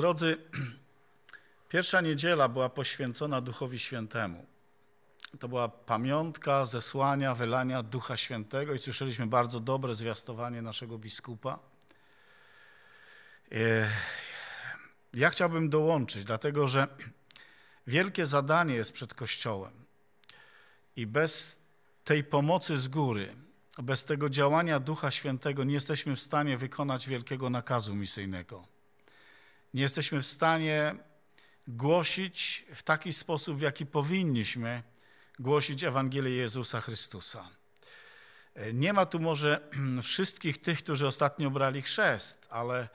Drodzy, pierwsza niedziela była poświęcona Duchowi Świętemu. To była pamiątka zesłania, wylania Ducha Świętego i słyszeliśmy bardzo dobre zwiastowanie naszego biskupa. E, ja chciałbym dołączyć, dlatego że wielkie zadanie jest przed Kościołem i bez tej pomocy z góry, bez tego działania Ducha Świętego nie jesteśmy w stanie wykonać wielkiego nakazu misyjnego nie jesteśmy w stanie głosić w taki sposób, w jaki powinniśmy głosić Ewangelię Jezusa Chrystusa. Nie ma tu może wszystkich tych, którzy ostatnio brali chrzest, ale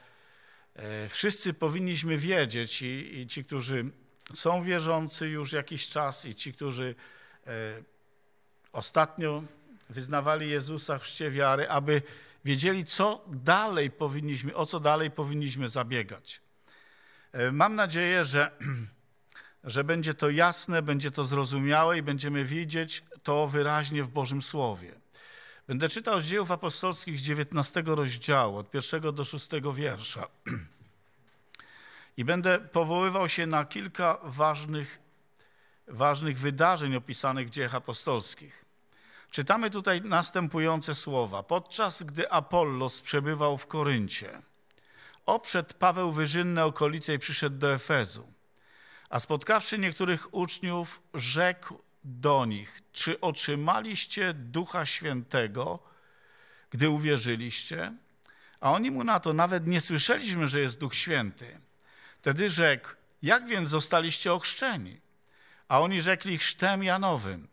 e, wszyscy powinniśmy wiedzieć i, i ci, którzy są wierzący już jakiś czas i ci, którzy e, ostatnio wyznawali Jezusa w chrzcie wiary, aby wiedzieli, co dalej powinniśmy, o co dalej powinniśmy zabiegać. E, mam nadzieję, że, że będzie to jasne, będzie to zrozumiałe i będziemy widzieć to wyraźnie w Bożym Słowie. Będę czytał z dziejów apostolskich z 19 rozdziału, od pierwszego do szóstego wiersza. I będę powoływał się na kilka ważnych, ważnych wydarzeń opisanych w dziejach apostolskich. Czytamy tutaj następujące słowa. Podczas gdy Apollos przebywał w Koryncie – Oprzed Paweł wyżynne okolice i przyszedł do Efezu. A spotkawszy niektórych uczniów, rzekł do nich, czy otrzymaliście Ducha Świętego, gdy uwierzyliście? A oni mu na to, nawet nie słyszeliśmy, że jest Duch Święty. Wtedy rzekł, jak więc zostaliście ochrzczeni? A oni rzekli chrztem Janowym.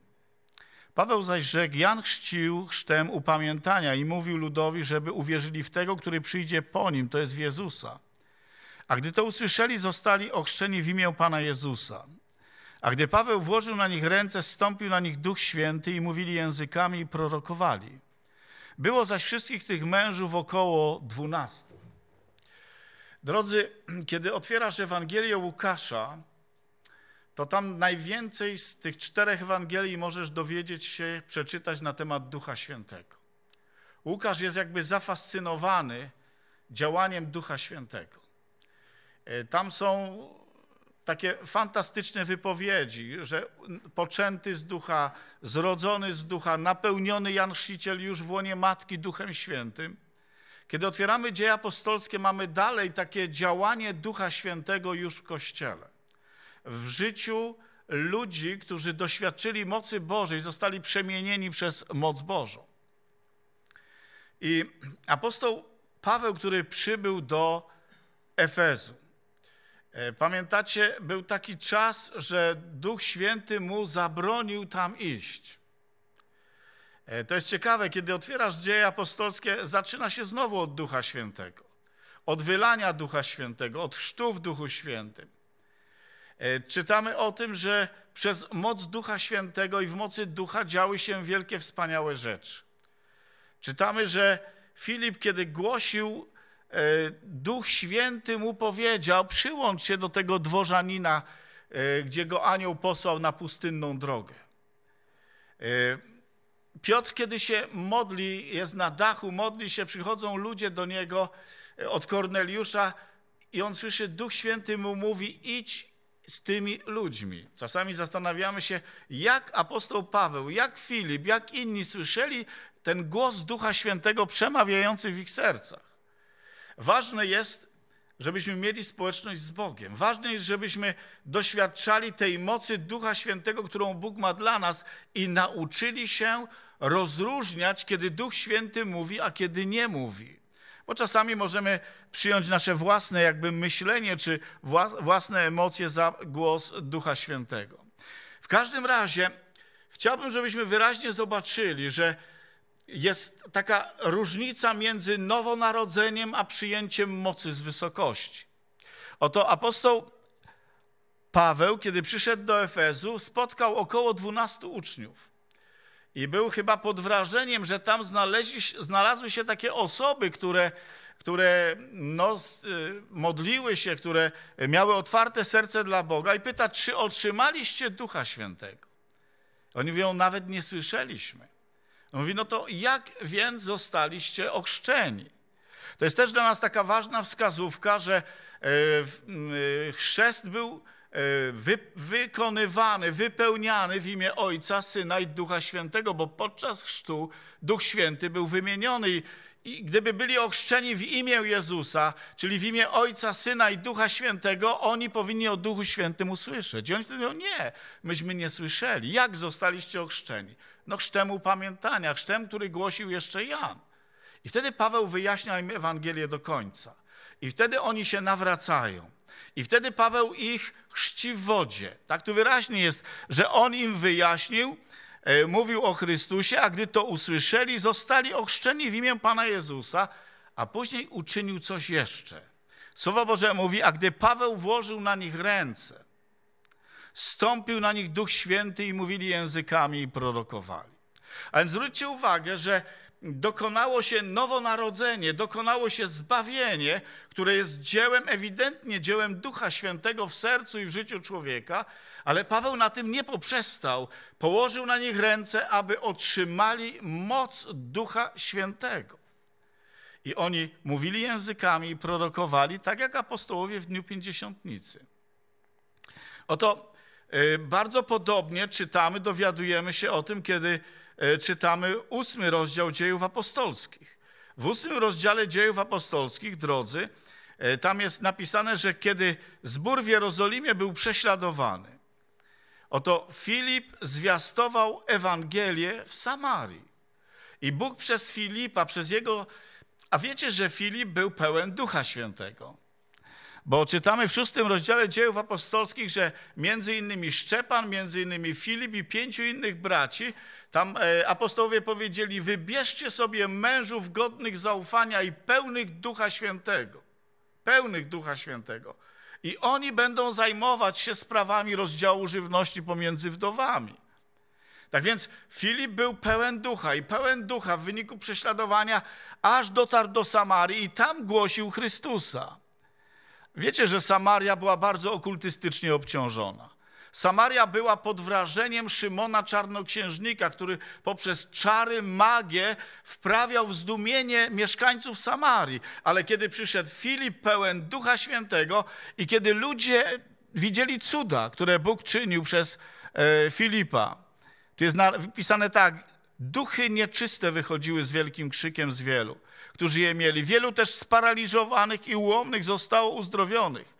Paweł zaś rzekł, Jan chrzcił chrztem upamiętania i mówił ludowi, żeby uwierzyli w tego, który przyjdzie po nim, to jest w Jezusa. A gdy to usłyszeli, zostali ochrzczeni w imię Pana Jezusa. A gdy Paweł włożył na nich ręce, stąpił na nich Duch Święty i mówili językami i prorokowali. Było zaś wszystkich tych mężów około dwunastu. Drodzy, kiedy otwierasz Ewangelię Łukasza, to tam najwięcej z tych czterech Ewangelii możesz dowiedzieć się, przeczytać na temat Ducha Świętego. Łukasz jest jakby zafascynowany działaniem Ducha Świętego. E, tam są takie fantastyczne wypowiedzi, że poczęty z ducha, zrodzony z ducha, napełniony Jan Chrzciciel już w łonie Matki Duchem Świętym. Kiedy otwieramy dzieje apostolskie, mamy dalej takie działanie Ducha Świętego już w Kościele w życiu ludzi, którzy doświadczyli mocy Bożej, zostali przemienieni przez moc Bożą. I apostoł Paweł, który przybył do Efezu, e, pamiętacie, był taki czas, że Duch Święty mu zabronił tam iść. E, to jest ciekawe, kiedy otwierasz dzieje apostolskie, zaczyna się znowu od Ducha Świętego, od wylania Ducha Świętego, od chrztu w Duchu Świętym. E, czytamy o tym, że przez moc Ducha Świętego i w mocy Ducha działy się wielkie, wspaniałe rzeczy. Czytamy, że Filip, kiedy głosił, e, Duch Święty mu powiedział: Przyłącz się do tego dworzanina, e, gdzie go anioł posłał na pustynną drogę. Piotr, kiedy się modli, jest na dachu, modli się, przychodzą ludzie do niego od Korneliusza i on słyszy, Duch Święty mu mówi: Idź z tymi ludźmi. Czasami zastanawiamy się, jak apostoł Paweł, jak Filip, jak inni słyszeli ten głos Ducha Świętego przemawiający w ich sercach. Ważne jest, żebyśmy mieli społeczność z Bogiem. Ważne jest, żebyśmy doświadczali tej mocy Ducha Świętego, którą Bóg ma dla nas i nauczyli się rozróżniać, kiedy Duch Święty mówi, a kiedy nie mówi. Bo czasami możemy przyjąć nasze własne jakby myślenie czy własne emocje za głos Ducha Świętego. W każdym razie chciałbym, żebyśmy wyraźnie zobaczyli, że jest taka różnica między nowonarodzeniem a przyjęciem mocy z wysokości. Oto apostoł Paweł, kiedy przyszedł do Efezu, spotkał około 12 uczniów i był chyba pod wrażeniem, że tam znaleźli, znalazły się takie osoby, które, które no, y, modliły się, które miały otwarte serce dla Boga i pyta, czy otrzymaliście Ducha Świętego? Oni mówią, nawet nie słyszeliśmy. On mówi, no to jak więc zostaliście ochrzczeni? To jest też dla nas taka ważna wskazówka, że y, y, chrzest był E, wy, wykonywany, wypełniany w imię Ojca, Syna i Ducha Świętego, bo podczas chrztu Duch Święty był wymieniony i, gdyby byli ochrzczeni w imię Jezusa, czyli w imię Ojca, Syna i Ducha Świętego, oni powinni o Duchu Świętym usłyszeć. I oni wtedy mówią, nie, myśmy nie słyszeli. Jak zostaliście ochrzczeni? No chrztem upamiętania, chrztem, który głosił jeszcze Jan. I wtedy Paweł wyjaśnia im Ewangelię do końca. I wtedy oni się nawracają. I wtedy Paweł ich chrzci w wodzie. Tak tu wyraźnie jest, że on im wyjaśnił, e, mówił o Chrystusie, a gdy to usłyszeli, zostali ochrzczeni w imię Pana Jezusa, a później uczynił coś jeszcze. Słowo Boże mówi, a gdy Paweł włożył na nich ręce, stąpił na nich Duch Święty i mówili językami i prorokowali. A więc zwróćcie uwagę, że dokonało się nowonarodzenie, dokonało się zbawienie, które jest dziełem, ewidentnie dziełem Ducha Świętego w sercu i w życiu człowieka, ale Paweł na tym nie poprzestał. Położył na nich ręce, aby otrzymali moc Ducha Świętego. I oni mówili językami i prorokowali, tak jak apostołowie w Dniu Pięćdziesiątnicy. Oto y, bardzo podobnie czytamy, dowiadujemy się o tym, kiedy E, czytamy ósmy rozdział dziejów apostolskich. W ósmym rozdziale dziejów apostolskich, drodzy, e, tam jest napisane, że kiedy zbór w Jerozolimie był prześladowany, oto Filip zwiastował Ewangelię w Samarii. I Bóg przez Filipa, przez jego. A wiecie, że Filip był pełen Ducha Świętego. Bo czytamy w szóstym rozdziale dziejów apostolskich, że między innymi Szczepan, między innymi Filip i pięciu innych braci, tam e, apostołowie powiedzieli, wybierzcie sobie mężów godnych zaufania i pełnych Ducha Świętego. Pełnych Ducha Świętego. I oni będą zajmować się sprawami rozdziału żywności pomiędzy wdowami. Tak więc Filip był pełen ducha i pełen ducha w wyniku prześladowania aż dotarł do Samarii i tam głosił Chrystusa. Wiecie, że Samaria była bardzo okultystycznie obciążona. Samaria była pod wrażeniem Szymona Czarnoksiężnika, który poprzez czary, magię wprawiał w zdumienie mieszkańców Samarii. Ale kiedy przyszedł Filip pełen Ducha Świętego i kiedy ludzie widzieli cuda, które Bóg czynił przez e, Filipa, tu jest napisane tak, duchy nieczyste wychodziły z wielkim krzykiem z wielu którzy je mieli. Wielu też sparaliżowanych i ułomnych zostało uzdrowionych.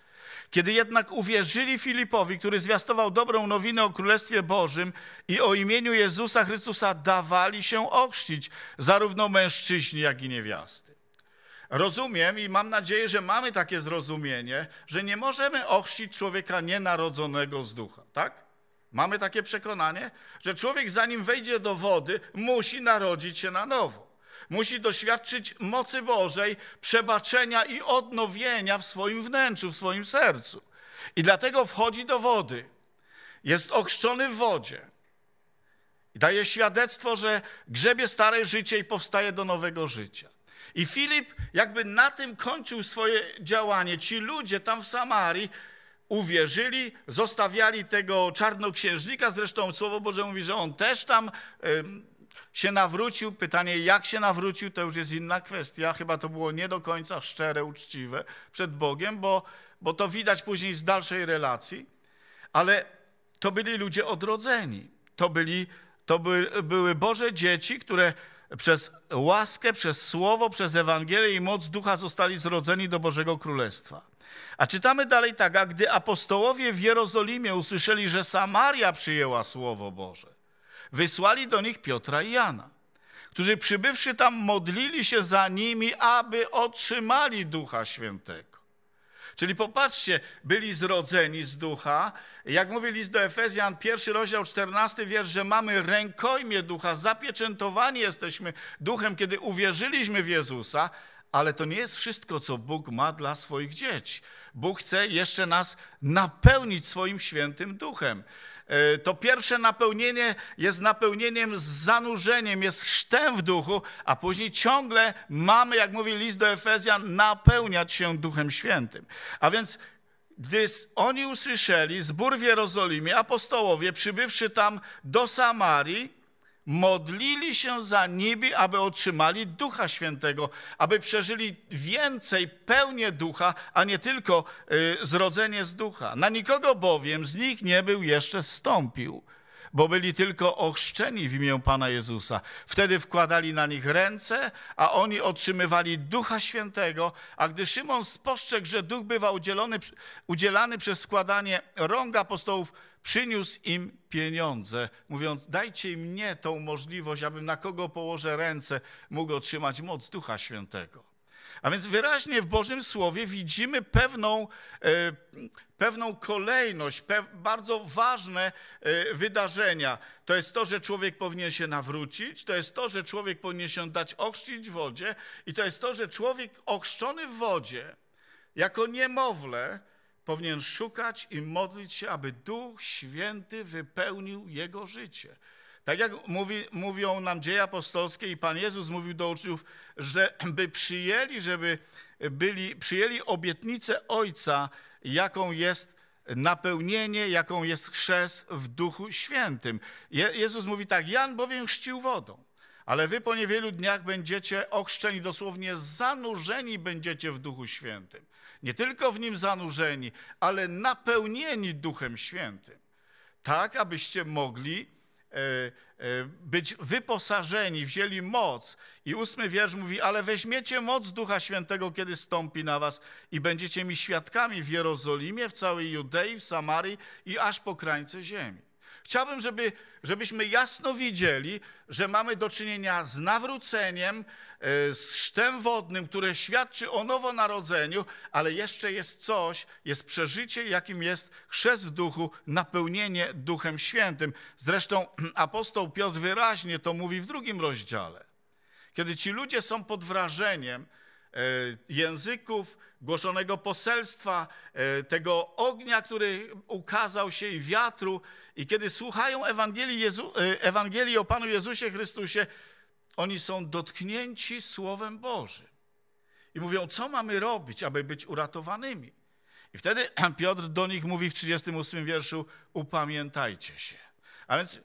Kiedy jednak uwierzyli Filipowi, który zwiastował dobrą nowinę o Królestwie Bożym i o imieniu Jezusa Chrystusa, dawali się ochrzcić, zarówno mężczyźni, jak i niewiasty. Rozumiem i mam nadzieję, że mamy takie zrozumienie, że nie możemy ochrzcić człowieka nienarodzonego z ducha, tak? Mamy takie przekonanie, że człowiek zanim wejdzie do wody, musi narodzić się na nowo musi doświadczyć mocy Bożej, przebaczenia i odnowienia w swoim wnętrzu, w swoim sercu. I dlatego wchodzi do wody, jest ochrzczony w wodzie i daje świadectwo, że grzebie stare życie i powstaje do nowego życia. I Filip jakby na tym kończył swoje działanie. Ci ludzie tam w Samarii uwierzyli, zostawiali tego czarnoksiężnika, zresztą Słowo Boże mówi, że on też tam się nawrócił, pytanie jak się nawrócił, to już jest inna kwestia. Chyba to było nie do końca szczere, uczciwe przed Bogiem, bo, bo to widać później z dalszej relacji. Ale to byli ludzie odrodzeni. To, byli, to by, były Boże dzieci, które przez łaskę, przez słowo, przez Ewangelię i moc ducha zostali zrodzeni do Bożego Królestwa. A czytamy dalej tak, a gdy apostołowie w Jerozolimie usłyszeli, że Samaria przyjęła słowo Boże, wysłali do nich Piotra i Jana, którzy przybywszy tam modlili się za nimi, aby otrzymali Ducha Świętego. Czyli popatrzcie, byli zrodzeni z ducha. Jak mówi list do Efezjan, pierwszy rozdział, 14 wiersz, że mamy rękojmie ducha, zapieczętowani jesteśmy duchem, kiedy uwierzyliśmy w Jezusa, ale to nie jest wszystko, co Bóg ma dla swoich dzieci. Bóg chce jeszcze nas napełnić swoim świętym duchem. E, to pierwsze napełnienie jest napełnieniem z zanurzeniem, jest chrztem w duchu, a później ciągle mamy, jak mówi list do Efezjan, napełniać się Duchem Świętym. A więc gdy oni usłyszeli zbór w Jerozolimie, apostołowie przybywszy tam do Samarii, modlili się za nimi, aby otrzymali Ducha Świętego, aby przeżyli więcej, pełnię Ducha, a nie tylko y, zrodzenie z Ducha. Na nikogo bowiem z nich nie był jeszcze stąpił, bo byli tylko ochrzczeni w imię Pana Jezusa. Wtedy wkładali na nich ręce, a oni otrzymywali Ducha Świętego, a gdy Szymon spostrzegł, że Duch bywa udzielony, udzielany przez składanie rąk apostołów, Przyniósł im pieniądze, mówiąc: Dajcie mnie tą możliwość, abym na kogo położę ręce, mógł otrzymać moc Ducha Świętego. A więc wyraźnie w Bożym Słowie widzimy pewną, e, pewną kolejność, bardzo ważne e, wydarzenia. To jest to, że człowiek powinien się nawrócić, to jest to, że człowiek powinien się dać ochrzcić w wodzie i to jest to, że człowiek ochrzczony w wodzie jako niemowlę powinien szukać i modlić się, aby Duch Święty wypełnił jego życie. Tak jak mówi, mówią nam dzieje apostolskie i Pan Jezus mówił do uczniów, żeby przyjęli, żeby byli, przyjęli obietnicę Ojca, jaką jest napełnienie, jaką jest chrzest w Duchu Świętym. Je, Jezus mówi tak, Jan bowiem chrzcił wodą. Ale wy po niewielu dniach będziecie ochrzczeni, dosłownie zanurzeni będziecie w Duchu Świętym. Nie tylko w Nim zanurzeni, ale napełnieni Duchem Świętym. Tak, abyście mogli e, e, być wyposażeni, wzięli moc. I ósmy wiersz mówi, ale weźmiecie moc Ducha Świętego, kiedy stąpi na was i będziecie mi świadkami w Jerozolimie, w całej Judei, w Samarii i aż po krańce ziemi. Chciałbym, żeby, żebyśmy jasno widzieli, że mamy do czynienia z nawróceniem, e, z chrztem wodnym, które świadczy o nowonarodzeniu, ale jeszcze jest coś, jest przeżycie, jakim jest chrzest w duchu, napełnienie Duchem Świętym. Zresztą apostoł Piotr wyraźnie to mówi w drugim rozdziale. Kiedy ci ludzie są pod wrażeniem, E, języków, głoszonego poselstwa, e, tego ognia, który ukazał się i wiatru. I kiedy słuchają Ewangelii, Jezu, e, Ewangelii o Panu Jezusie Chrystusie, oni są dotknięci Słowem Bożym. I mówią, co mamy robić, aby być uratowanymi? I wtedy Piotr do nich mówi w 38 wierszu: Upamiętajcie się. A więc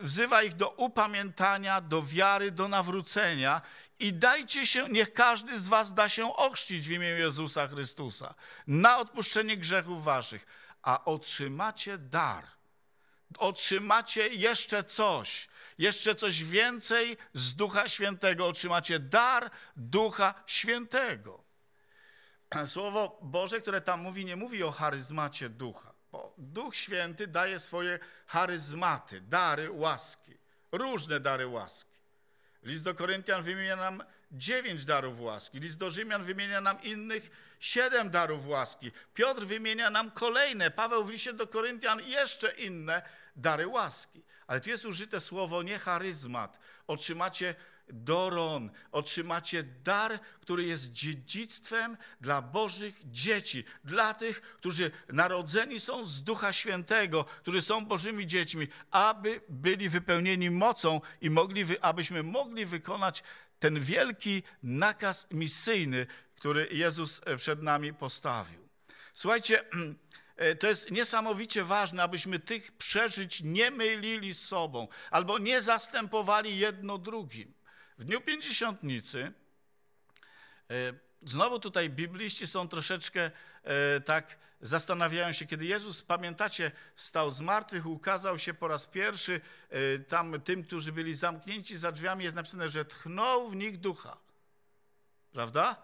wzywa ich do upamiętania, do wiary, do nawrócenia i dajcie się, niech każdy z was da się ochrzcić w imię Jezusa Chrystusa na odpuszczenie grzechów waszych, a otrzymacie dar. Otrzymacie jeszcze coś, jeszcze coś więcej z Ducha Świętego. Otrzymacie dar Ducha Świętego. Słowo Boże, które tam mówi, nie mówi o charyzmacie ducha, bo Duch Święty daje swoje charyzmaty, dary łaski, różne dary łaski. List do Koryntian wymienia nam dziewięć darów łaski. List do Rzymian wymienia nam innych siedem darów łaski. Piotr wymienia nam kolejne. Paweł w liście do Koryntian jeszcze inne dary łaski. Ale tu jest użyte słowo nie charyzmat. Otrzymacie Doron. Otrzymacie dar, który jest dziedzictwem dla Bożych dzieci, dla tych, którzy narodzeni są z Ducha Świętego, którzy są Bożymi dziećmi, aby byli wypełnieni mocą i mogli, abyśmy mogli wykonać ten wielki nakaz misyjny, który Jezus e, przed nami postawił. Słuchajcie, mm, e, to jest niesamowicie ważne, abyśmy tych przeżyć nie mylili z sobą albo nie zastępowali jedno drugim. W dniu pięćdziesiątnicy e, znowu tutaj bibliści są troszeczkę e, tak zastanawiają się, kiedy Jezus, pamiętacie, wstał z martwych, ukazał się po raz pierwszy e, tam tym, którzy byli zamknięci za drzwiami, jest napisane, że tchnął w nich ducha. Prawda?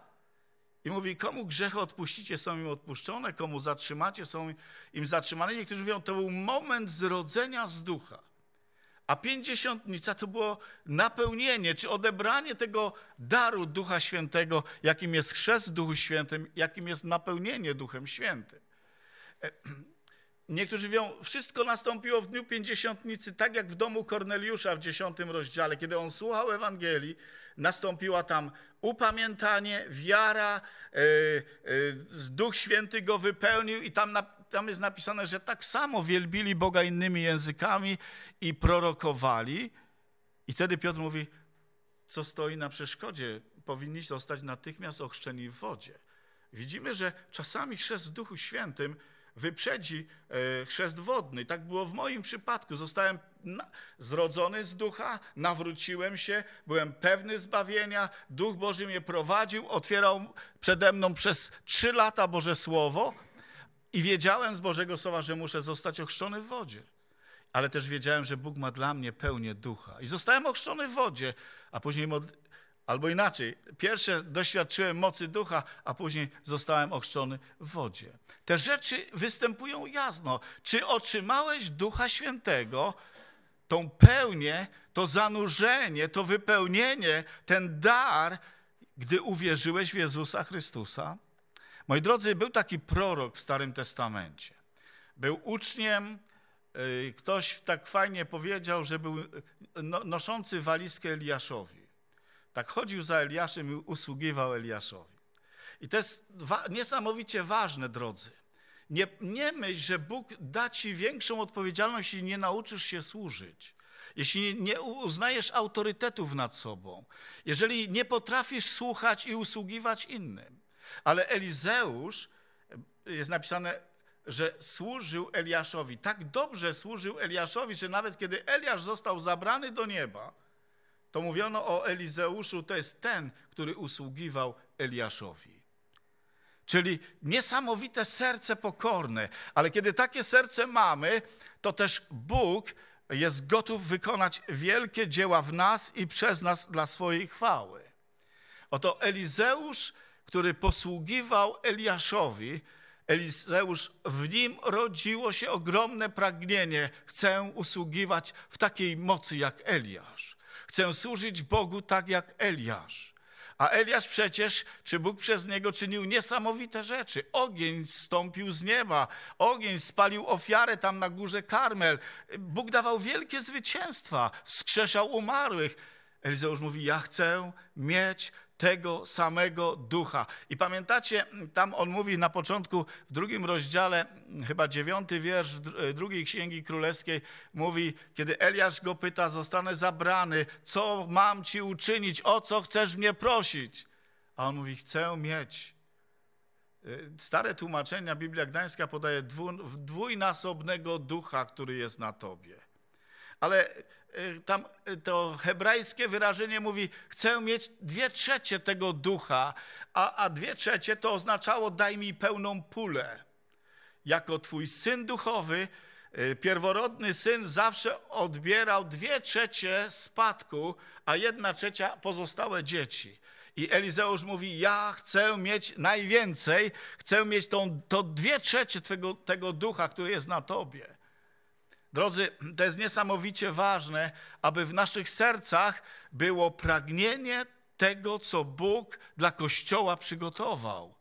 I mówi, komu grzechy odpuścicie, są im odpuszczone, komu zatrzymacie, są im zatrzymane. Niektórzy mówią, to był moment zrodzenia z ducha. A pięćdziesiątnica to było napełnienie czy odebranie tego daru Ducha Świętego, jakim jest chrzest w Duchu Świętym, jakim jest napełnienie Duchem Świętym. E, niektórzy mówią, wszystko nastąpiło w dniu pięćdziesiątnicy, tak jak w domu Korneliusza w dziesiątym rozdziale, kiedy on słuchał Ewangelii, nastąpiła tam upamiętanie, wiara, yy, yy, Duch Święty go wypełnił i tam na, tam jest napisane, że tak samo wielbili Boga innymi językami i prorokowali. I wtedy Piotr mówi, co stoi na przeszkodzie? Powinniście zostać natychmiast ochrzczeni w wodzie. Widzimy, że czasami chrzest w Duchu Świętym wyprzedzi e, chrzest wodny. Tak było w moim przypadku. Zostałem zrodzony z ducha, nawróciłem się, byłem pewny zbawienia, Duch Boży mnie prowadził, otwierał przede mną przez trzy lata Boże Słowo. I wiedziałem z Bożego Słowa, że muszę zostać ochrzczony w wodzie. Ale też wiedziałem, że Bóg ma dla mnie pełnię ducha. I zostałem ochrzczony w wodzie, a później, albo inaczej, pierwsze doświadczyłem mocy ducha, a później zostałem ochrzczony w wodzie. Te rzeczy występują jasno. Czy otrzymałeś ducha świętego, tą pełnię, to zanurzenie, to wypełnienie, ten dar, gdy uwierzyłeś w Jezusa Chrystusa? Moi drodzy, był taki prorok w Starym Testamencie. Był uczniem, y, ktoś tak fajnie powiedział, że był y, no, noszący walizkę Eliaszowi. Tak chodził za Eliaszem i usługiwał Eliaszowi. I to jest niesamowicie ważne, drodzy. Nie, nie myśl, że Bóg da ci większą odpowiedzialność, jeśli nie nauczysz się służyć. Jeśli nie uznajesz autorytetów nad sobą, jeżeli nie potrafisz słuchać i usługiwać innym, ale Elizeusz, e, jest napisane, że służył Eliaszowi. Tak dobrze służył Eliaszowi, że nawet kiedy Eliasz został zabrany do nieba, to mówiono o Elizeuszu, to jest ten, który usługiwał Eliaszowi. Czyli niesamowite serce pokorne, ale kiedy takie serce mamy, to też Bóg jest gotów wykonać wielkie dzieła w nas i przez nas dla swojej chwały. Oto Elizeusz który posługiwał Eliaszowi, Elizeusz, w nim rodziło się ogromne pragnienie: chcę usługiwać w takiej mocy jak Eliasz. Chcę służyć Bogu tak jak Eliasz. A Eliasz przecież, czy Bóg przez niego czynił niesamowite rzeczy. Ogień stąpił z nieba, ogień spalił ofiarę tam na górze Karmel. Bóg dawał wielkie zwycięstwa, wskrzeszał umarłych. Elizeusz mówi: Ja chcę mieć tego samego ducha. I pamiętacie, tam on mówi na początku, w drugim rozdziale, chyba dziewiąty wiersz e, drugiej księgi królewskiej, mówi, kiedy Eliasz go pyta: Zostanę zabrany, co mam ci uczynić, o co chcesz mnie prosić? A on mówi: Chcę mieć. E, stare tłumaczenia Biblia Gdańska podaje dwójnasobnego ducha, który jest na tobie ale y, tam y, to hebrajskie wyrażenie mówi, chcę mieć dwie trzecie tego ducha, a, a dwie trzecie to oznaczało daj mi pełną pulę. Jako twój syn duchowy, y, pierworodny syn zawsze odbierał dwie trzecie spadku, a jedna trzecia pozostałe dzieci. I Elizeusz mówi: Ja chcę mieć najwięcej, chcę mieć tą, to dwie trzecie twego, tego ducha, który jest na tobie. Drodzy, to jest niesamowicie ważne, aby w naszych sercach było pragnienie tego, co Bóg dla Kościoła przygotował.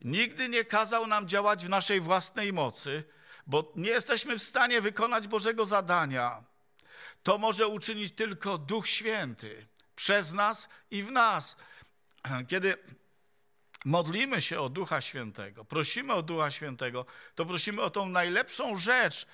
Nigdy nie kazał nam działać w naszej własnej mocy, bo nie jesteśmy w stanie wykonać Bożego zadania. To może uczynić tylko Duch Święty przez nas i w nas. Kiedy modlimy się o Ducha Świętego, prosimy o Ducha Świętego, to prosimy o tą najlepszą rzecz,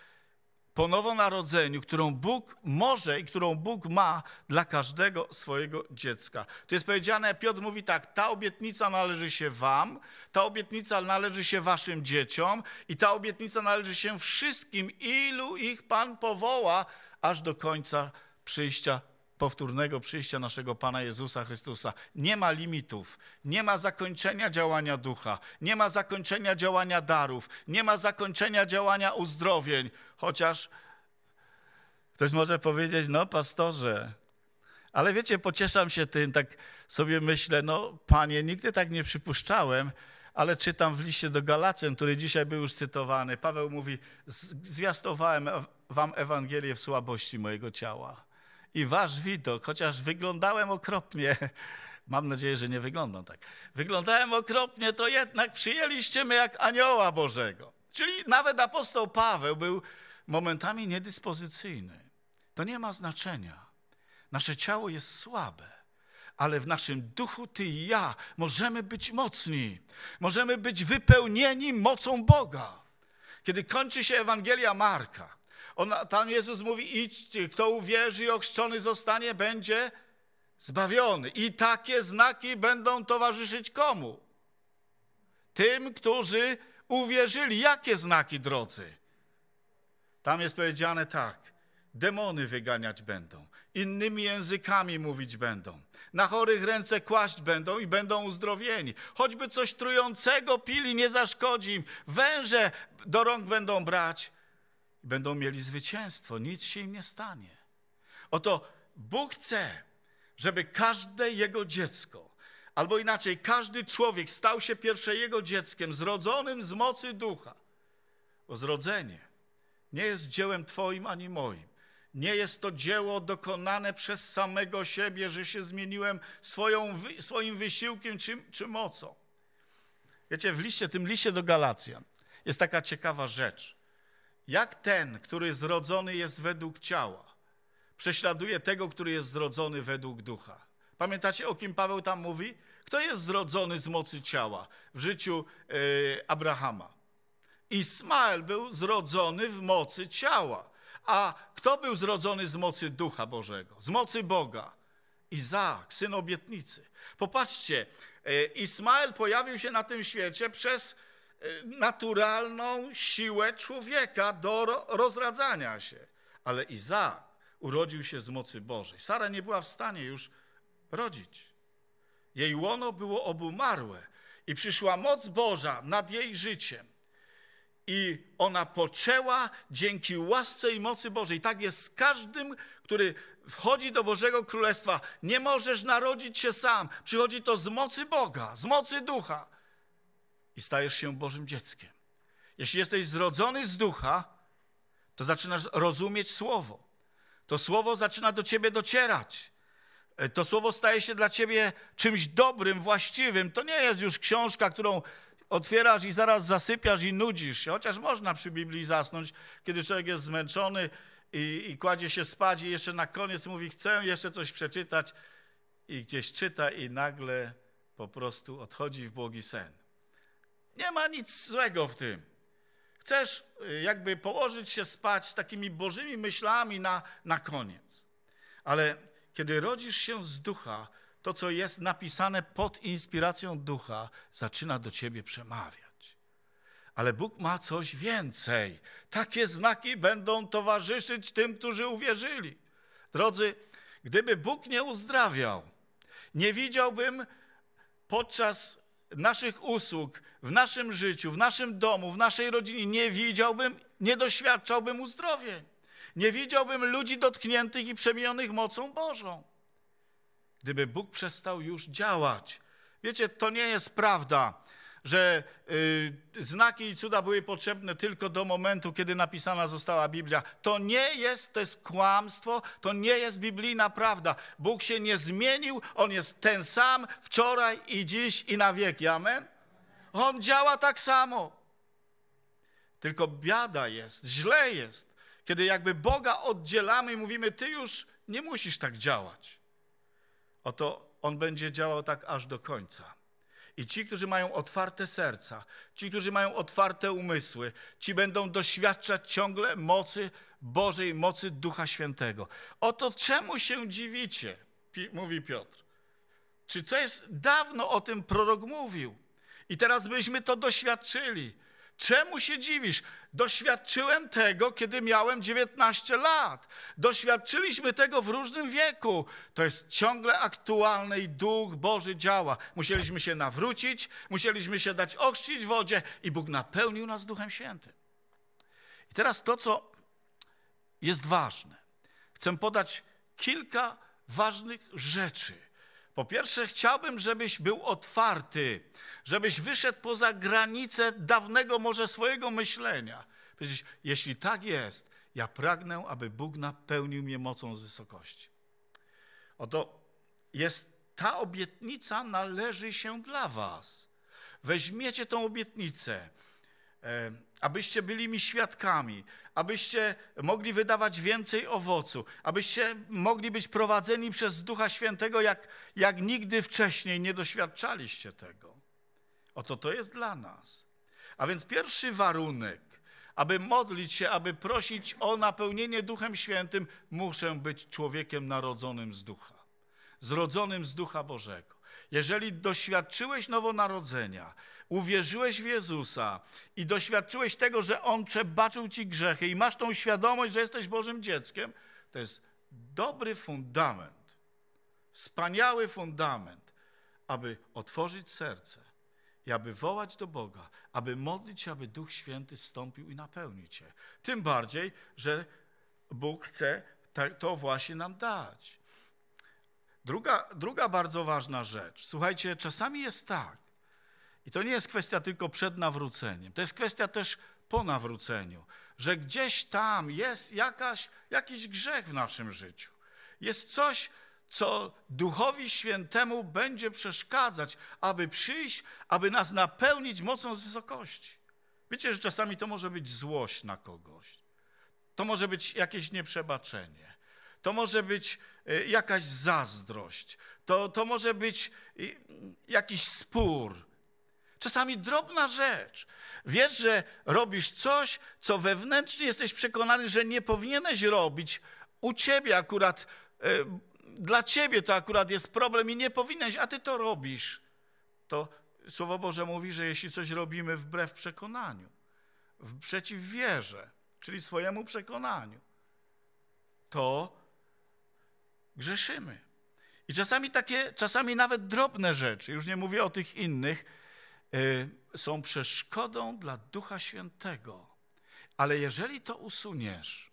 po nowonarodzeniu, którą Bóg może i którą Bóg ma dla każdego swojego dziecka. To jest powiedziane, Piotr mówi tak, ta obietnica należy się wam, ta obietnica należy się waszym dzieciom i ta obietnica należy się wszystkim, ilu ich Pan powoła, aż do końca przyjścia powtórnego przyjścia naszego Pana Jezusa Chrystusa. Nie ma limitów, nie ma zakończenia działania ducha, nie ma zakończenia działania darów, nie ma zakończenia działania uzdrowień. Chociaż ktoś może powiedzieć: No, pastorze, ale wiecie, pocieszam się tym, tak sobie myślę: No, panie, nigdy tak nie przypuszczałem. Ale czytam w liście do Galacjan, który dzisiaj był już cytowany. Paweł mówi: Zwiastowałem wam Ewangelię w słabości mojego ciała i wasz widok, chociaż wyglądałem okropnie, mam nadzieję, że nie wyglądam tak, wyglądałem okropnie, to jednak przyjęliście mnie jak anioła Bożego. Czyli nawet apostoł Paweł był momentami niedyspozycyjny. To nie ma znaczenia. Nasze ciało jest słabe, ale w naszym duchu ty i ja możemy być mocni. Możemy być wypełnieni mocą Boga. Kiedy kończy się Ewangelia Marka, tam Jezus mówi, idźcie, kto uwierzy i ochrzczony zostanie, będzie zbawiony. I takie znaki będą towarzyszyć komu? Tym, którzy uwierzyli. Jakie znaki, drodzy? Tam jest powiedziane tak, demony wyganiać będą, innymi językami mówić będą, na chorych ręce kłaść będą i będą uzdrowieni. Choćby coś trującego pili, nie zaszkodzi im. Węże do rąk będą brać i będą mieli zwycięstwo, nic się im nie stanie. Oto Bóg chce, żeby każde jego dziecko, albo inaczej, każdy człowiek stał się pierwsze jego dzieckiem, zrodzonym z mocy ducha. Bo zrodzenie nie jest dziełem Twoim ani moim. Nie jest to dzieło dokonane przez samego siebie, że się zmieniłem swoją, swoim wysiłkiem czy, czy mocą. Wiecie, w liście, tym liście do Galacjan jest taka ciekawa rzecz. Jak ten, który zrodzony jest według ciała, prześladuje tego, który jest zrodzony według ducha. Pamiętacie, o kim Paweł tam mówi? Kto jest zrodzony z mocy ciała w życiu yy, Abrahama? Ismael był zrodzony w mocy ciała. A kto był zrodzony z mocy Ducha Bożego? Z mocy Boga. Izaak, syn obietnicy. Popatrzcie, e, Ismael pojawił się na tym świecie przez Y, naturalną siłę człowieka do rozradzania się. Ale Izaak urodził się z mocy Bożej. Sara nie była w stanie już rodzić. Jej łono było obumarłe i przyszła moc Boża nad jej życiem. I ona poczęła dzięki łasce i mocy Bożej. Tak jest z każdym, który wchodzi do Bożego Królestwa. Nie możesz narodzić się sam. Przychodzi to z mocy Boga, z mocy Ducha i stajesz się Bożym dzieckiem. Jeśli jesteś zrodzony z ducha, to zaczynasz rozumieć słowo. To słowo zaczyna do ciebie docierać. E, to słowo staje się dla ciebie czymś dobrym, właściwym. To nie jest już książka, którą otwierasz i zaraz zasypiasz i nudzisz się. Chociaż można przy Biblii zasnąć, kiedy człowiek jest zmęczony i, i kładzie się spać i jeszcze na koniec mówi, chcę jeszcze coś przeczytać i gdzieś czyta i nagle po prostu odchodzi w błogi sen. Nie ma nic złego w tym. Chcesz y, jakby położyć się spać z takimi bożymi myślami na, na koniec. Ale kiedy rodzisz się z ducha, to co jest napisane pod inspiracją ducha, zaczyna do ciebie przemawiać. Ale Bóg ma coś więcej. Takie znaki będą towarzyszyć tym, którzy uwierzyli. Drodzy, gdyby Bóg nie uzdrawiał, nie widziałbym podczas naszych usług, w naszym życiu, w naszym domu, w naszej rodzinie, nie widziałbym, nie doświadczałbym uzdrowień. Nie widziałbym ludzi dotkniętych i przemienionych mocą Bożą. Gdyby Bóg przestał już działać. Wiecie, to nie jest prawda, że y, znaki i cuda były potrzebne tylko do momentu, kiedy napisana została Biblia. To nie jest, to jest kłamstwo, to nie jest biblijna prawda. Bóg się nie zmienił, On jest ten sam wczoraj i dziś i na wieki. Amen? On działa tak samo. Tylko biada jest, źle jest, kiedy jakby Boga oddzielamy i mówimy, Ty już nie musisz tak działać. Oto On będzie działał tak aż do końca. I ci, którzy mają otwarte serca, ci, którzy mają otwarte umysły, ci będą doświadczać ciągle mocy Bożej, mocy Ducha Świętego. Oto czemu się dziwicie, mówi Piotr. Czy to jest dawno o tym prorok mówił? I teraz byśmy to doświadczyli. Czemu się dziwisz? Doświadczyłem tego, kiedy miałem 19 lat. Doświadczyliśmy tego w różnym wieku. To jest ciągle aktualne i Duch Boży działa. Musieliśmy się nawrócić, musieliśmy się dać ochrzcić w wodzie i Bóg napełnił nas Duchem Świętym. I teraz to, co jest ważne. Chcę podać kilka ważnych rzeczy po pierwsze, chciałbym, żebyś był otwarty, żebyś wyszedł poza granicę dawnego może swojego myślenia. Powiedzieć, jeśli tak jest, ja pragnę, aby Bóg napełnił mnie mocą z wysokości. Oto jest ta obietnica należy się dla was. Weźmiecie tą obietnicę, E, abyście byli mi świadkami, abyście mogli wydawać więcej owocu, abyście mogli być prowadzeni przez Ducha Świętego, jak, jak nigdy wcześniej nie doświadczaliście tego. Oto to jest dla nas. A więc pierwszy warunek, aby modlić się, aby prosić o napełnienie Duchem Świętym, muszę być człowiekiem narodzonym z Ducha, zrodzonym z Ducha Bożego. Jeżeli doświadczyłeś nowonarodzenia, uwierzyłeś w Jezusa i doświadczyłeś tego, że On przebaczył ci grzechy i masz tą świadomość, że jesteś Bożym dzieckiem, to jest dobry fundament, wspaniały fundament, aby otworzyć serce i aby wołać do Boga, aby modlić się, aby Duch Święty stąpił i napełnił cię. Tym bardziej, że Bóg chce to właśnie nam dać. Druga, druga bardzo ważna rzecz. Słuchajcie, czasami jest tak, i to nie jest kwestia tylko przed nawróceniem, to jest kwestia też po nawróceniu, że gdzieś tam jest jakaś, jakiś grzech w naszym życiu. Jest coś, co Duchowi Świętemu będzie przeszkadzać, aby przyjść, aby nas napełnić mocą z wysokości. Wiecie, że czasami to może być złość na kogoś, to może być jakieś nieprzebaczenie, to może być y, jakaś zazdrość, to, to może być y, jakiś spór. Czasami drobna rzecz. Wiesz, że robisz coś, co wewnętrznie jesteś przekonany, że nie powinieneś robić. U ciebie akurat, y, dla ciebie to akurat jest problem i nie powinieneś, a ty to robisz. To Słowo Boże mówi, że jeśli coś robimy wbrew przekonaniu, przeciw wierze, czyli swojemu przekonaniu, to grzeszymy. I czasami takie, czasami nawet drobne rzeczy, już nie mówię o tych innych, yy, są przeszkodą dla Ducha Świętego. Ale jeżeli to usuniesz,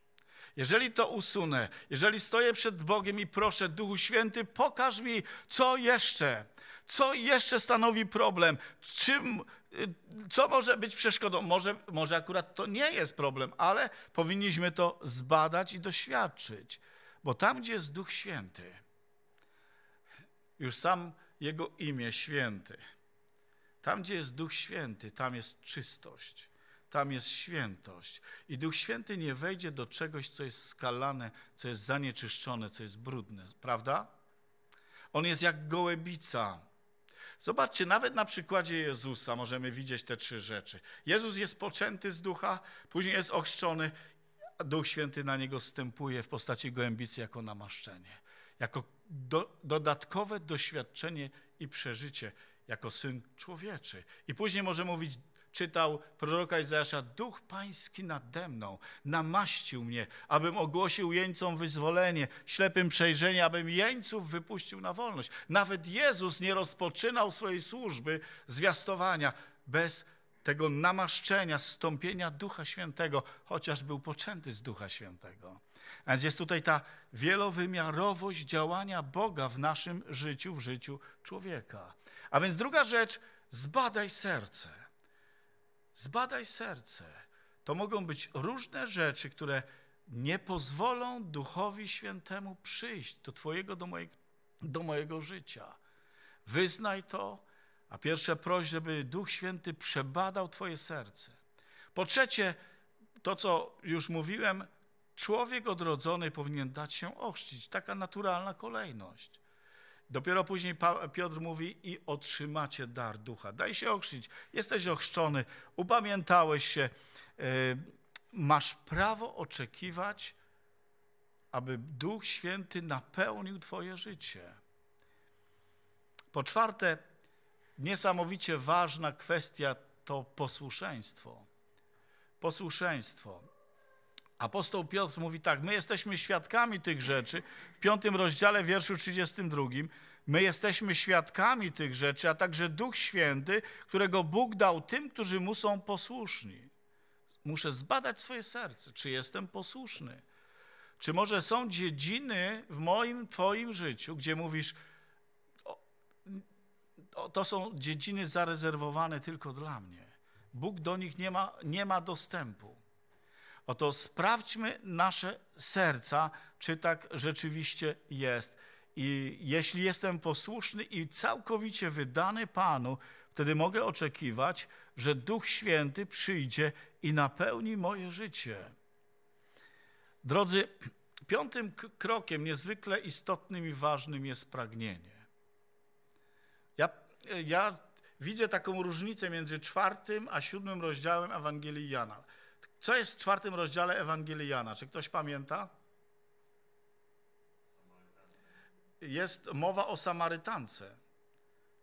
jeżeli to usunę, jeżeli stoję przed Bogiem i proszę, Duchu Święty, pokaż mi, co jeszcze, co jeszcze stanowi problem, czym, y, co może być przeszkodą. Może, może akurat to nie jest problem, ale powinniśmy to zbadać i doświadczyć. Bo tam, gdzie jest Duch Święty, już sam Jego imię święty, tam, gdzie jest Duch Święty, tam jest czystość, tam jest świętość. I Duch Święty nie wejdzie do czegoś, co jest skalane, co jest zanieczyszczone, co jest brudne, prawda? On jest jak gołębica. Zobaczcie, nawet na przykładzie Jezusa możemy widzieć te trzy rzeczy. Jezus jest poczęty z ducha, później jest ochrzczony Duch Święty na niego wstępuje w postaci gołębicy jako namaszczenie, jako do, dodatkowe doświadczenie i przeżycie, jako Syn Człowieczy. I później może mówić, czytał proroka Izajasza, Duch Pański nade mną namaścił mnie, abym ogłosił jeńcom wyzwolenie, ślepym przejrzenie, abym jeńców wypuścił na wolność. Nawet Jezus nie rozpoczynał swojej służby zwiastowania bez tego namaszczenia, stąpienia Ducha Świętego, chociaż był poczęty z Ducha Świętego. A więc jest tutaj ta wielowymiarowość działania Boga w naszym życiu, w życiu człowieka. A więc druga rzecz, zbadaj serce. Zbadaj serce. To mogą być różne rzeczy, które nie pozwolą Duchowi Świętemu przyjść do Twojego, do, do mojego życia. Wyznaj to, a pierwsze, proś, żeby Duch Święty przebadał Twoje serce. Po trzecie, to co już mówiłem, człowiek odrodzony powinien dać się ochrzcić. Taka naturalna kolejność. Dopiero później Piotr mówi i otrzymacie dar ducha. Daj się ochrzcić, jesteś ochrzczony, upamiętałeś się, e, masz prawo oczekiwać, aby Duch Święty napełnił twoje życie. Po czwarte, niesamowicie ważna kwestia to posłuszeństwo. Posłuszeństwo. Apostoł Piotr mówi tak, my jesteśmy świadkami tych rzeczy. W piątym rozdziale, wierszu 32, my jesteśmy świadkami tych rzeczy, a także Duch Święty, którego Bóg dał tym, którzy mu są posłuszni. Muszę zbadać swoje serce, czy jestem posłuszny. Czy może są dziedziny w moim, twoim życiu, gdzie mówisz, to są dziedziny zarezerwowane tylko dla mnie. Bóg do nich nie ma, nie ma dostępu. Oto sprawdźmy nasze serca, czy tak rzeczywiście jest. I jeśli jestem posłuszny i całkowicie wydany Panu, wtedy mogę oczekiwać, że Duch Święty przyjdzie i napełni moje życie. Drodzy, piątym krokiem niezwykle istotnym i ważnym jest pragnienie ja widzę taką różnicę między czwartym a siódmym rozdziałem Ewangelii Jana. Co jest w czwartym rozdziale Ewangelii Jana? Czy ktoś pamięta? Jest mowa o Samarytance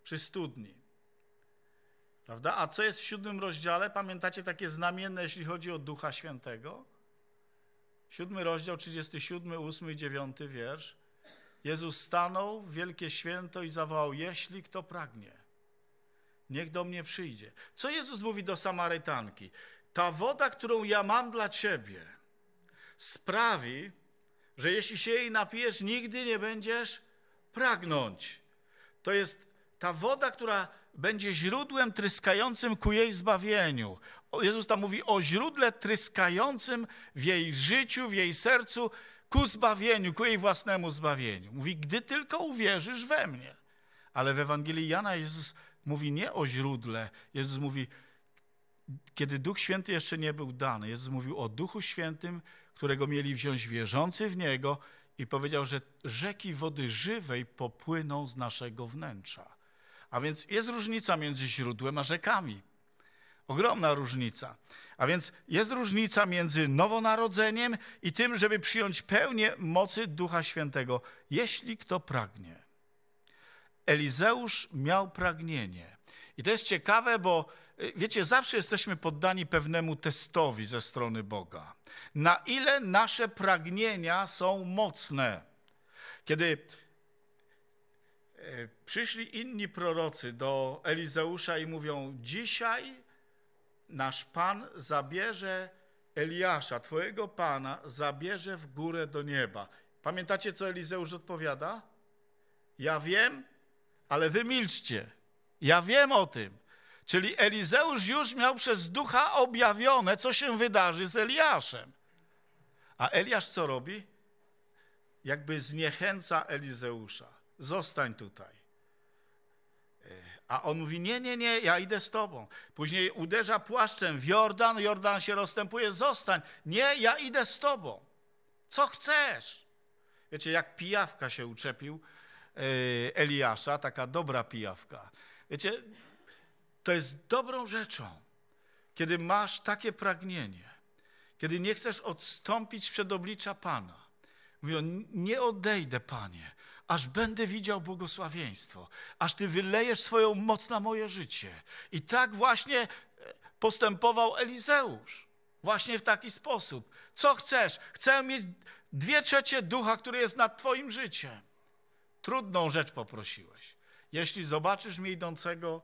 przy studni. Prawda? A co jest w siódmym rozdziale? Pamiętacie takie znamienne, jeśli chodzi o Ducha Świętego? Siódmy rozdział, 37, 8 i 9 wiersz. Jezus stanął w wielkie święto i zawołał, jeśli kto pragnie, niech do mnie przyjdzie. Co Jezus mówi do Samarytanki? Ta woda, którą ja mam dla ciebie, sprawi, że jeśli się jej napijesz, nigdy nie będziesz pragnąć. To jest ta woda, która będzie źródłem tryskającym ku jej zbawieniu. Jezus tam mówi o źródle tryskającym w jej życiu, w jej sercu, ku zbawieniu, ku jej własnemu zbawieniu. Mówi, gdy tylko uwierzysz we mnie. Ale w Ewangelii Jana Jezus mówi nie o źródle. Jezus mówi, kiedy Duch Święty jeszcze nie był dany. Jezus mówił o Duchu Świętym, którego mieli wziąć wierzący w Niego i powiedział, że rzeki wody żywej popłyną z naszego wnętrza. A więc jest różnica między źródłem a rzekami. Ogromna różnica. A więc jest różnica między nowonarodzeniem i tym, żeby przyjąć pełnię mocy Ducha Świętego, jeśli kto pragnie. Elizeusz miał pragnienie. I to jest ciekawe, bo y, wiecie, zawsze jesteśmy poddani pewnemu testowi ze strony Boga. Na ile nasze pragnienia są mocne? Kiedy y, przyszli inni prorocy do Elizeusza i mówią: Dzisiaj nasz Pan zabierze Eliasza, twojego Pana, zabierze w górę do nieba. Pamiętacie, co Elizeusz odpowiada? Ja wiem, ale wy milczcie. Ja wiem o tym. Czyli Elizeusz już miał przez ducha objawione, co się wydarzy z Eliaszem. A Eliasz co robi? Jakby zniechęca Elizeusza. Zostań tutaj. A on mówi, nie, nie, nie, ja idę z tobą. Później uderza płaszczem w Jordan, Jordan się rozstępuje, zostań. Nie, ja idę z tobą. Co chcesz? Wiecie, jak pijawka się uczepił yy, Eliasza, taka dobra pijawka. Wiecie, to jest dobrą rzeczą, kiedy masz takie pragnienie, kiedy nie chcesz odstąpić przed oblicza Pana. on, nie odejdę, Panie, aż będę widział błogosławieństwo, aż Ty wylejesz swoją moc na moje życie. I tak właśnie e, postępował Elizeusz. Właśnie w taki sposób. Co chcesz? Chcę mieć dwie trzecie ducha, który jest nad Twoim życiem. Trudną rzecz poprosiłeś. Jeśli zobaczysz mnie idącego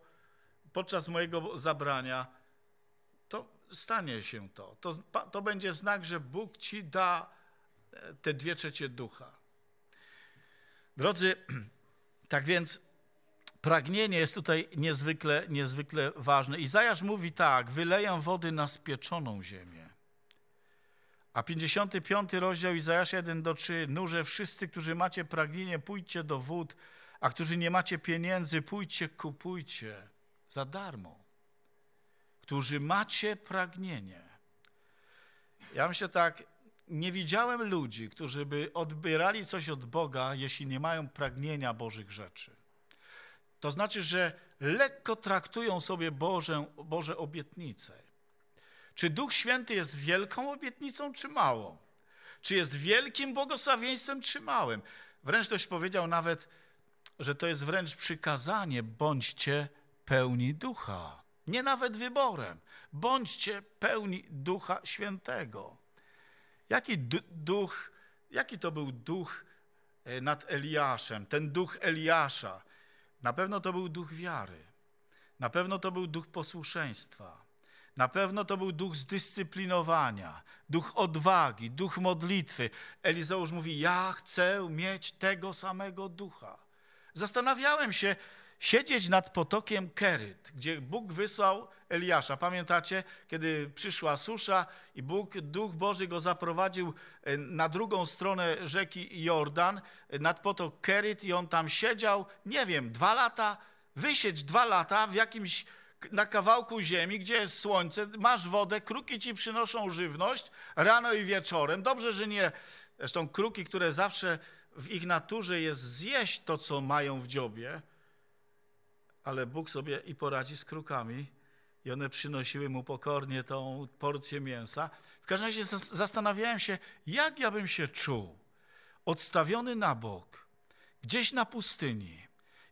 podczas mojego zabrania, to stanie się to. To, to będzie znak, że Bóg ci da e, te dwie trzecie ducha. Drodzy, tak więc pragnienie jest tutaj niezwykle, niezwykle ważne. Izajasz mówi tak, wyleję wody na spieczoną ziemię. A 55 rozdział Izajasz 1 do 3, nurze wszyscy, którzy macie pragnienie, pójdźcie do wód, a którzy nie macie pieniędzy, pójdźcie, kupujcie za darmo. Którzy macie pragnienie. Ja myślę tak, nie widziałem ludzi, którzy by odbierali coś od Boga, jeśli nie mają pragnienia Bożych rzeczy. To znaczy, że lekko traktują sobie Boże, Boże obietnice. Czy Duch Święty jest wielką obietnicą, czy małą? Czy jest wielkim błogosławieństwem, czy małym? Wręcz ktoś powiedział nawet, że to jest wręcz przykazanie: bądźcie pełni ducha. Nie nawet wyborem. Bądźcie pełni ducha świętego. Jaki duch, jaki to był duch e, nad Eliaszem, ten duch Eliasza? Na pewno to był duch wiary, na pewno to był duch posłuszeństwa, na pewno to był duch zdyscyplinowania, duch odwagi, duch modlitwy. Elizeusz mówi: Ja chcę mieć tego samego ducha. Zastanawiałem się, siedzieć nad potokiem Keryt, gdzie Bóg wysłał Eliasza. Pamiętacie, kiedy przyszła susza i Bóg, Duch Boży go zaprowadził e, na drugą stronę rzeki Jordan, e, nad potok Keryt i on tam siedział, nie wiem, dwa lata, wysiedź dwa lata w jakimś na kawałku ziemi, gdzie jest słońce, masz wodę, kruki ci przynoszą żywność rano i wieczorem. Dobrze, że nie. Zresztą kruki, które zawsze w ich naturze jest zjeść to, co mają w dziobie, ale Bóg sobie i poradzi z krukami i one przynosiły mu pokornie tą porcję mięsa. W każdym razie zastanawiałem się, jak ja bym się czuł, odstawiony na bok, gdzieś na pustyni.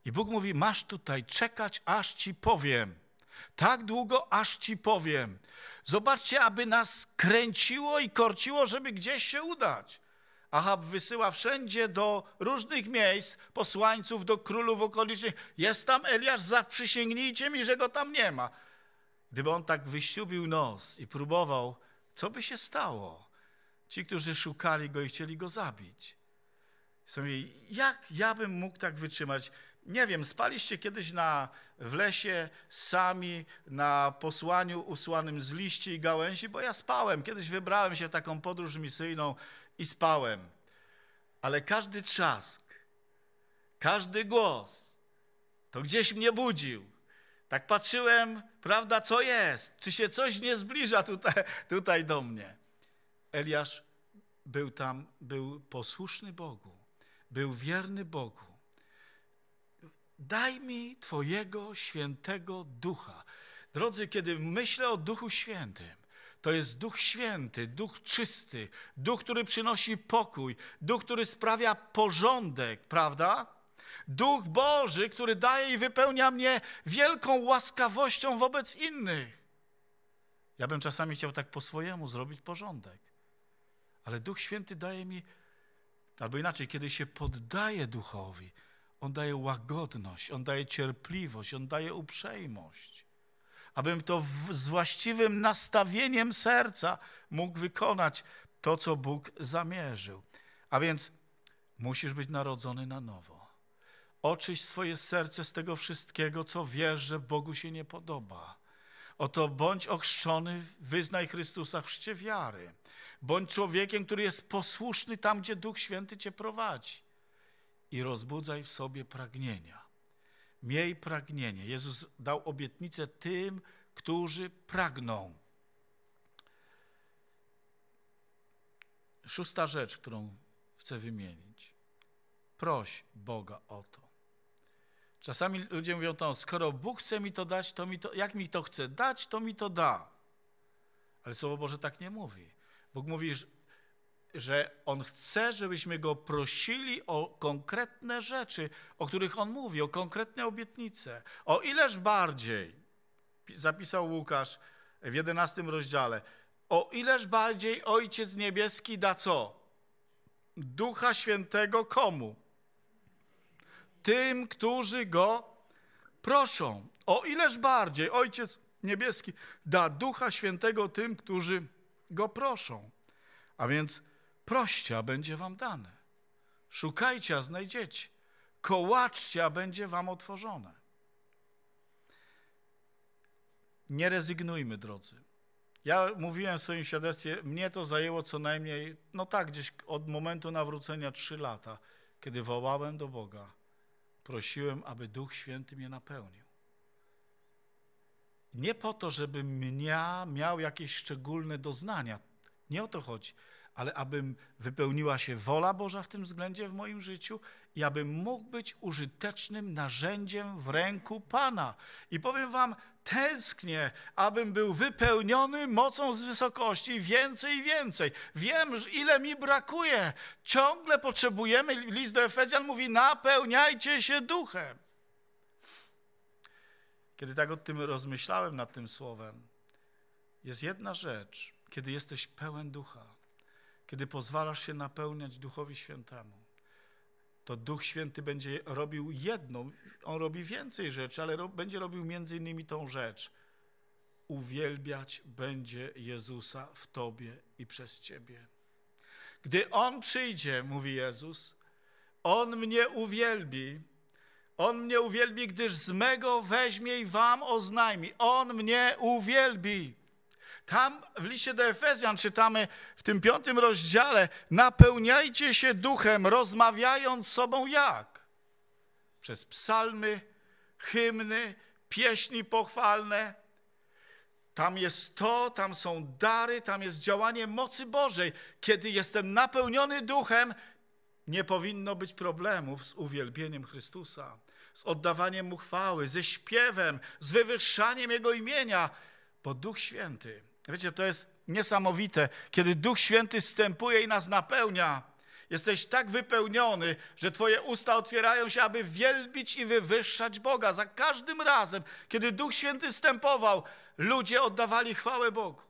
I Bóg mówi, masz tutaj czekać, aż ci powiem. Tak długo, aż ci powiem. Zobaczcie, aby nas kręciło i korciło, żeby gdzieś się udać. Ahab wysyła wszędzie do różnych miejsc posłańców, do królów okolicznych. Jest tam Eliasz, zaprzysięgnijcie mi, że go tam nie ma. Gdyby on tak wyściubił nos i próbował, co by się stało? Ci, którzy szukali go i chcieli go zabić. Sobie, jak ja bym mógł tak wytrzymać? Nie wiem, spaliście kiedyś na, w lesie sami na posłaniu usłanym z liści i gałęzi, bo ja spałem. Kiedyś wybrałem się w taką podróż misyjną i spałem. Ale każdy trzask, każdy głos, to gdzieś mnie budził. Tak patrzyłem, prawda, co jest, czy się coś nie zbliża tutaj, tutaj do mnie. Eliasz był tam, był posłuszny Bogu, był wierny Bogu. Daj mi Twojego świętego ducha. Drodzy, kiedy myślę o Duchu Świętym, to jest Duch Święty, Duch czysty, Duch, który przynosi pokój, Duch, który sprawia porządek, prawda? Duch Boży, który daje i wypełnia mnie wielką łaskawością wobec innych. Ja bym czasami chciał tak po swojemu zrobić porządek, ale Duch Święty daje mi, albo inaczej, kiedy się poddaje Duchowi, on daje łagodność, on daje cierpliwość, on daje uprzejmość abym to w, z właściwym nastawieniem serca mógł wykonać to, co Bóg zamierzył. A więc musisz być narodzony na nowo. Oczyść swoje serce z tego wszystkiego, co wiesz, że Bogu się nie podoba. Oto bądź ochrzczony, wyznaj Chrystusa w chrzcie wiary. Bądź człowiekiem, który jest posłuszny tam, gdzie Duch Święty cię prowadzi. I rozbudzaj w sobie pragnienia miej pragnienie. Jezus dał obietnicę tym, którzy pragną. Szósta rzecz, którą chcę wymienić. Proś Boga o to. Czasami ludzie mówią to, skoro Bóg chce mi to dać, to mi to, jak mi to chce dać, to mi to da. Ale Słowo Boże tak nie mówi. Bóg mówi, że On chce, żebyśmy Go prosili o konkretne rzeczy, o których On mówi, o konkretne obietnice. O ileż bardziej, zapisał Łukasz w 11 rozdziale, o ileż bardziej Ojciec Niebieski da co? Ducha Świętego komu? Tym, którzy Go proszą. O ileż bardziej Ojciec Niebieski da Ducha Świętego tym, którzy Go proszą. A więc Proście, a będzie wam dane. Szukajcie, a znajdziecie. Kołaczcie, a będzie wam otworzone. Nie rezygnujmy, drodzy. Ja mówiłem w swoim świadectwie, mnie to zajęło co najmniej, no tak, gdzieś od momentu nawrócenia trzy lata, kiedy wołałem do Boga, prosiłem, aby Duch Święty mnie napełnił. Nie po to, żeby mnie miał jakieś szczególne doznania. Nie o to chodzi, ale abym wypełniła się wola Boża w tym względzie w moim życiu i abym mógł być użytecznym narzędziem w ręku Pana. I powiem wam, tęsknię, abym był wypełniony mocą z wysokości więcej i więcej. Wiem, ile mi brakuje. Ciągle potrzebujemy, list do Efezjan mówi, napełniajcie się duchem. Kiedy tak o tym rozmyślałem nad tym słowem, jest jedna rzecz, kiedy jesteś pełen ducha, kiedy pozwalasz się napełniać Duchowi Świętemu, to Duch Święty będzie robił jedną, on robi więcej rzeczy, ale będzie robił między innymi tą rzecz. Uwielbiać będzie Jezusa w Tobie i przez Ciebie. Gdy On przyjdzie, mówi Jezus, On mnie uwielbi, On mnie uwielbi, gdyż z mego weźmie i Wam oznajmi. On mnie uwielbi. Tam w liście do Efezjan czytamy w tym piątym rozdziale: napełniajcie się duchem, rozmawiając sobą jak? Przez psalmy, hymny, pieśni pochwalne. Tam jest to, tam są dary, tam jest działanie mocy Bożej. Kiedy jestem napełniony duchem, nie powinno być problemów z uwielbieniem Chrystusa, z oddawaniem mu chwały, ze śpiewem, z wywyższaniem Jego imienia, bo Duch Święty Wiecie, to jest niesamowite, kiedy Duch Święty wstępuje i nas napełnia. Jesteś tak wypełniony, że Twoje usta otwierają się, aby wielbić i wywyższać Boga. Za każdym razem, kiedy Duch Święty wstępował, ludzie oddawali chwałę Bogu.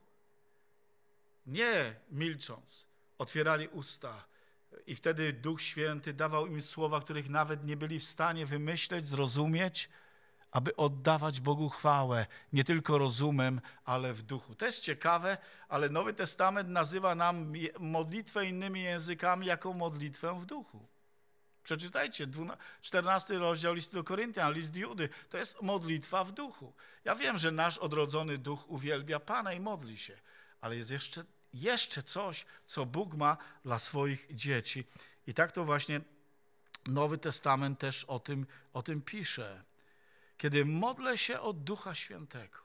Nie milcząc, otwierali usta. I wtedy Duch Święty dawał im słowa, których nawet nie byli w stanie wymyśleć, zrozumieć, aby oddawać Bogu chwałę, nie tylko rozumem, ale w duchu. To jest ciekawe, ale Nowy Testament nazywa nam modlitwę innymi językami jako modlitwę w duchu. Przeczytajcie 14 rozdział listu do Koryntian, list Judy. To jest modlitwa w duchu. Ja wiem, że nasz odrodzony duch uwielbia Pana i modli się, ale jest jeszcze, jeszcze coś, co Bóg ma dla swoich dzieci. I tak to właśnie Nowy Testament też o tym, o tym pisze. Kiedy modlę się od Ducha Świętego,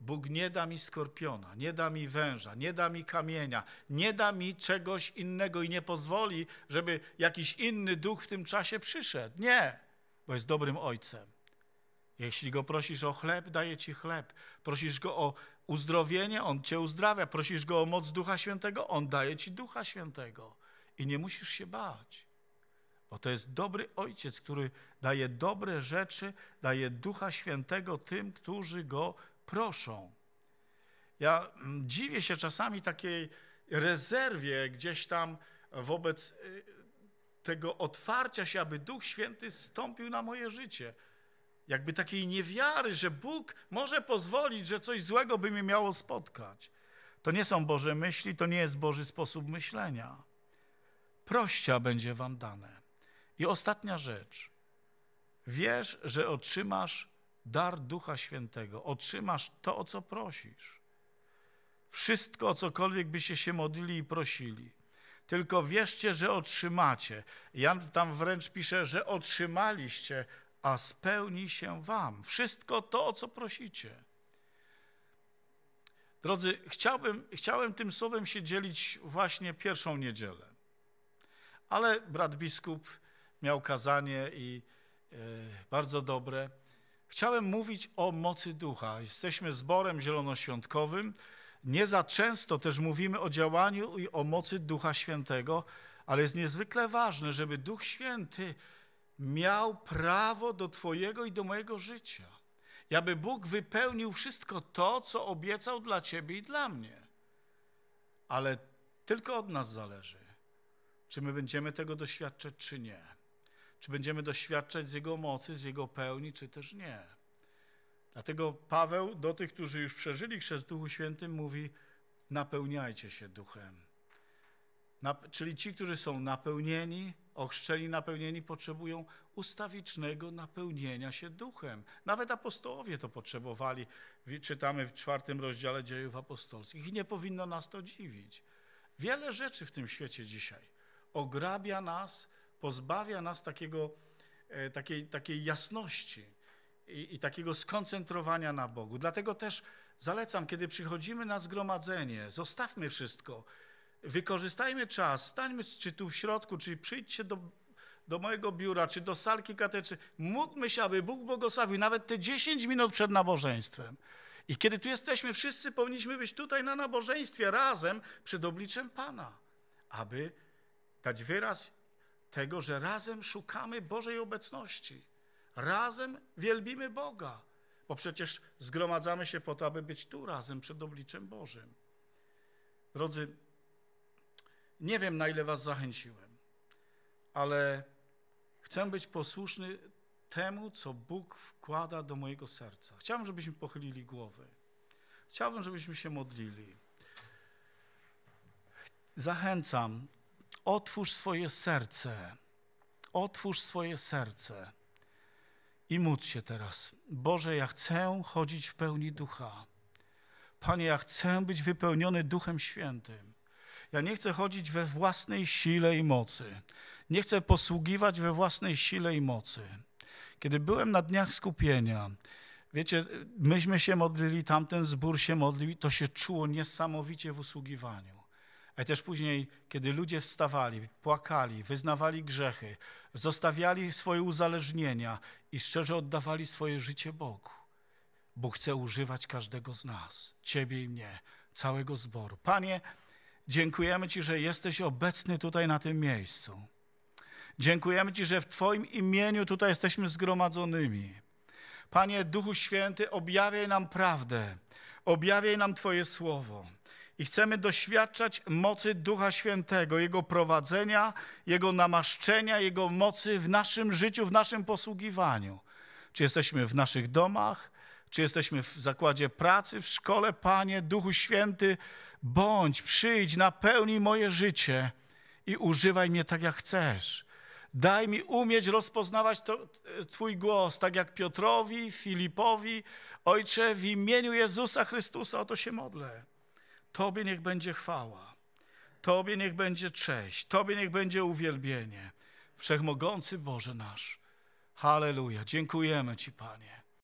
Bóg nie da mi skorpiona, nie da mi węża, nie da mi kamienia, nie da mi czegoś innego i nie pozwoli, żeby jakiś inny duch w tym czasie przyszedł. Nie, bo jest dobrym ojcem. Jeśli go prosisz o chleb, daje ci chleb. Prosisz go o uzdrowienie, on cię uzdrawia. Prosisz go o moc Ducha Świętego, on daje ci Ducha Świętego. I nie musisz się bać. Bo to jest dobry Ojciec, który daje dobre rzeczy, daje Ducha Świętego tym, którzy Go proszą. Ja mm, dziwię się czasami takiej rezerwie gdzieś tam wobec y, tego otwarcia się, aby Duch Święty stąpił na moje życie. Jakby takiej niewiary, że Bóg może pozwolić, że coś złego by mnie miało spotkać. To nie są Boże myśli, to nie jest Boży sposób myślenia. Prościa będzie wam dane. I ostatnia rzecz. Wiesz, że otrzymasz dar Ducha Świętego, otrzymasz to, o co prosisz. Wszystko, o cokolwiek byście się modlili i prosili. Tylko wierzcie, że otrzymacie. Jan tam wręcz pisze, że otrzymaliście, a spełni się wam. Wszystko to, o co prosicie. Drodzy, chciałbym, chciałem tym słowem się dzielić właśnie pierwszą niedzielę. Ale brat biskup miał kazanie i e, bardzo dobre. Chciałem mówić o mocy ducha. Jesteśmy zborem zielonoświątkowym. Nie za często też mówimy o działaniu i o mocy Ducha Świętego, ale jest niezwykle ważne, żeby Duch Święty miał prawo do Twojego i do mojego życia. I aby Bóg wypełnił wszystko to, co obiecał dla Ciebie i dla mnie. Ale tylko od nas zależy, czy my będziemy tego doświadczać, czy nie. Czy będziemy doświadczać z Jego mocy, z Jego pełni, czy też nie. Dlatego Paweł do tych, którzy już przeżyli chrzest Duchu Świętym, mówi: napełniajcie się duchem. czyli ci, którzy są napełnieni, ochrzczeni, napełnieni, potrzebują ustawicznego napełnienia się duchem. Nawet apostołowie to potrzebowali. Czytamy w czwartym rozdziale dziejów apostolskich i nie powinno nas to dziwić. Wiele rzeczy w tym świecie dzisiaj ograbia nas pozbawia nas takiego, e, takiej, takiej jasności i, i takiego skoncentrowania na Bogu. Dlatego też zalecam, kiedy przychodzimy na zgromadzenie, zostawmy wszystko, wykorzystajmy czas, stańmy czy tu w środku, czy przyjdźcie do do mojego biura, czy do salki kateczy. Módlmy się, aby Bóg błogosławił nawet te 10 minut przed nabożeństwem. I kiedy tu jesteśmy, wszyscy powinniśmy być tutaj na nabożeństwie razem przed obliczem Pana, aby dać wyraz tego, że razem szukamy Bożej obecności, razem wielbimy Boga, bo przecież zgromadzamy się po to, aby być tu razem przed obliczem Bożym. Drodzy, nie wiem, na ile was zachęciłem, ale chcę być posłuszny temu, co Bóg wkłada do mojego serca. Chciałbym, żebyśmy pochylili głowy. Chciałbym, żebyśmy się modlili. Zachęcam Otwórz swoje serce. Otwórz swoje serce i módl się teraz. Boże, ja chcę chodzić w pełni ducha. Panie, ja chcę być wypełniony Duchem Świętym. Ja nie chcę chodzić we własnej sile i mocy. Nie chcę posługiwać we własnej sile i mocy. Kiedy byłem na dniach skupienia, wiecie, myśmy się modlili, tamten zbór się modlił, to się czuło niesamowicie w usługiwaniu ale też później, kiedy ludzie wstawali, płakali, wyznawali grzechy, zostawiali swoje uzależnienia i szczerze oddawali swoje życie Bogu. Bóg chce używać każdego z nas, ciebie i mnie, całego zboru. Panie, dziękujemy Ci, że jesteś obecny tutaj na tym miejscu. Dziękujemy Ci, że w Twoim imieniu tutaj jesteśmy zgromadzonymi. Panie Duchu Święty, objawiaj nam prawdę, objawiaj nam Twoje słowo i chcemy doświadczać mocy Ducha Świętego, Jego prowadzenia, Jego namaszczenia, Jego mocy w naszym życiu, w naszym posługiwaniu. Czy jesteśmy w naszych domach, czy jesteśmy w zakładzie pracy, w szkole, Panie, Duchu Święty, bądź, przyjdź, napełnij moje życie i używaj mnie tak, jak chcesz. Daj mi umieć rozpoznawać to, Twój głos, tak jak Piotrowi, Filipowi, Ojcze, w imieniu Jezusa Chrystusa, o to się modlę. Tobie niech będzie chwała, Tobie niech będzie cześć, Tobie niech będzie uwielbienie. Wszechmogący Boże nasz. Halleluja. Dziękujemy Ci, Panie.